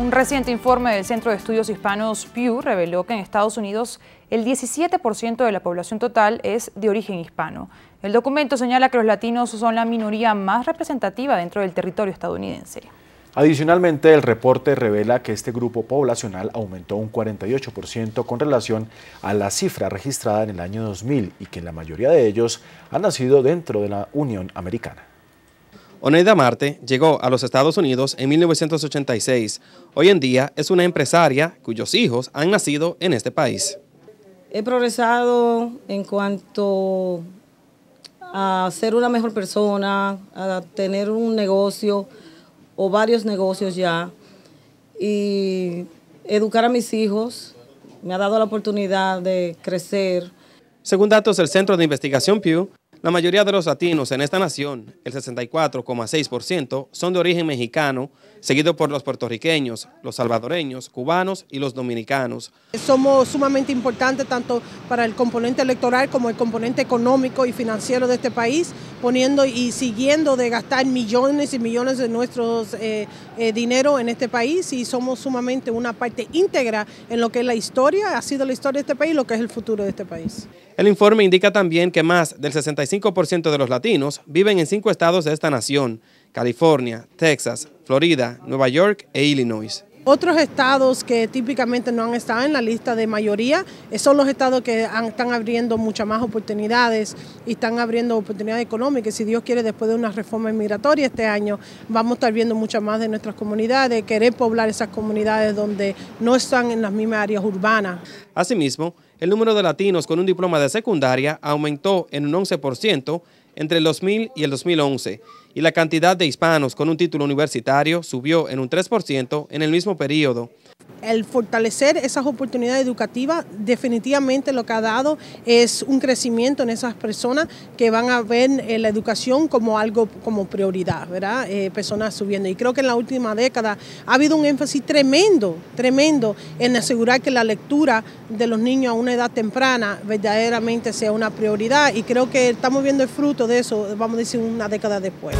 Un reciente informe del Centro de Estudios Hispanos Pew reveló que en Estados Unidos el 17% de la población total es de origen hispano. El documento señala que los latinos son la minoría más representativa dentro del territorio estadounidense. Adicionalmente, el reporte revela que este grupo poblacional aumentó un 48% con relación a la cifra registrada en el año 2000 y que la mayoría de ellos han nacido dentro de la Unión Americana. Oneida Marte llegó a los Estados Unidos en 1986. Hoy en día es una empresaria cuyos hijos han nacido en este país. He progresado en cuanto a ser una mejor persona, a tener un negocio o varios negocios ya y educar a mis hijos. Me ha dado la oportunidad de crecer. Según datos del Centro de Investigación Pew, la mayoría de los latinos en esta nación, el 64,6%, son de origen mexicano, seguido por los puertorriqueños, los salvadoreños, cubanos y los dominicanos. Somos sumamente importantes tanto para el componente electoral como el componente económico y financiero de este país, poniendo y siguiendo de gastar millones y millones de nuestros eh, eh, dinero en este país y somos sumamente una parte íntegra en lo que es la historia, ha sido la historia de este país y lo que es el futuro de este país. El informe indica también que más del 65 5% de los latinos viven en cinco estados de esta nación, California, Texas, Florida, Nueva York e Illinois. Otros estados que típicamente no han estado en la lista de mayoría eh, son los estados que están abriendo muchas más oportunidades y están abriendo oportunidades económicas. Si Dios quiere, después de una reforma inmigratoria este año, vamos a estar viendo muchas más de nuestras comunidades, querer poblar esas comunidades donde no están en las mismas áreas urbanas. Asimismo, el número de latinos con un diploma de secundaria aumentó en un 11% entre el 2000 y el 2011, y la cantidad de hispanos con un título universitario subió en un 3% en el mismo periodo el fortalecer esas oportunidades educativas definitivamente lo que ha dado es un crecimiento en esas personas que van a ver eh, la educación como algo como prioridad, ¿verdad? Eh, personas subiendo. Y creo que en la última década ha habido un énfasis tremendo, tremendo en asegurar que la lectura de los niños a una edad temprana verdaderamente sea una prioridad y creo que estamos viendo el fruto de eso, vamos a decir, una década después.